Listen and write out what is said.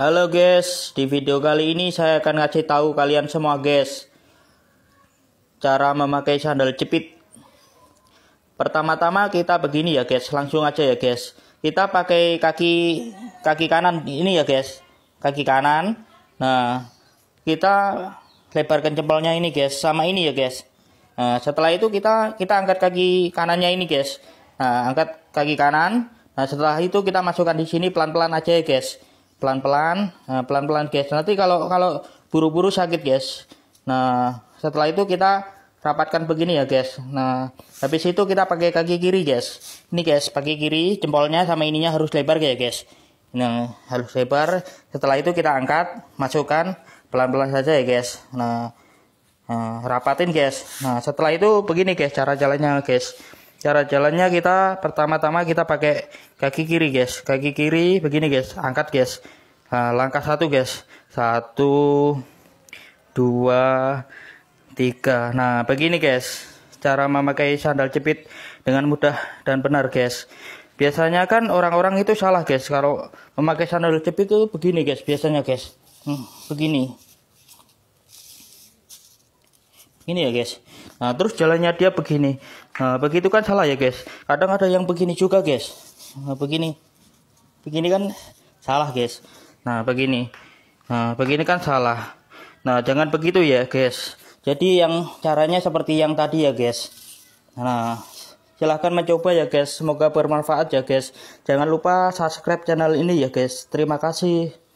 Halo guys, di video kali ini saya akan ngasih tahu kalian semua guys cara memakai sandal jepit. Pertama-tama kita begini ya guys, langsung aja ya guys. Kita pakai kaki kaki kanan ini ya guys. Kaki kanan. Nah, kita lebarkan jempolnya ini guys sama ini ya guys. Nah, setelah itu kita kita angkat kaki kanannya ini guys. Nah, angkat kaki kanan. Nah, setelah itu kita masukkan di sini pelan-pelan aja ya guys pelan-pelan nah, pelan-pelan guys nanti kalau kalau buru-buru sakit guys nah setelah itu kita rapatkan begini ya guys nah habis itu kita pakai kaki kiri guys ini guys kaki kiri jempolnya sama ininya harus lebar ya guys nah harus lebar setelah itu kita angkat masukkan pelan-pelan saja ya guys nah, nah rapatin guys nah setelah itu begini guys cara jalannya guys Cara jalannya kita pertama-tama kita pakai kaki kiri guys. Kaki kiri begini guys, angkat guys. Ah, langkah satu guys. Satu, dua, tiga. Nah begini guys, cara memakai sandal jepit dengan mudah dan benar guys. Biasanya kan orang-orang itu salah guys kalau memakai sandal jepit itu begini guys biasanya guys. Hmm, begini. Ini ya guys Nah, terus jalannya dia begini. Nah, begitu kan salah ya, guys. Kadang ada yang begini juga, guys. Nah, begini. Begini kan salah, guys. Nah, begini. Nah, begini kan salah. Nah, jangan begitu ya, guys. Jadi yang caranya seperti yang tadi ya, guys. Nah, silahkan mencoba ya, guys. Semoga bermanfaat ya, guys. Jangan lupa subscribe channel ini ya, guys. Terima kasih.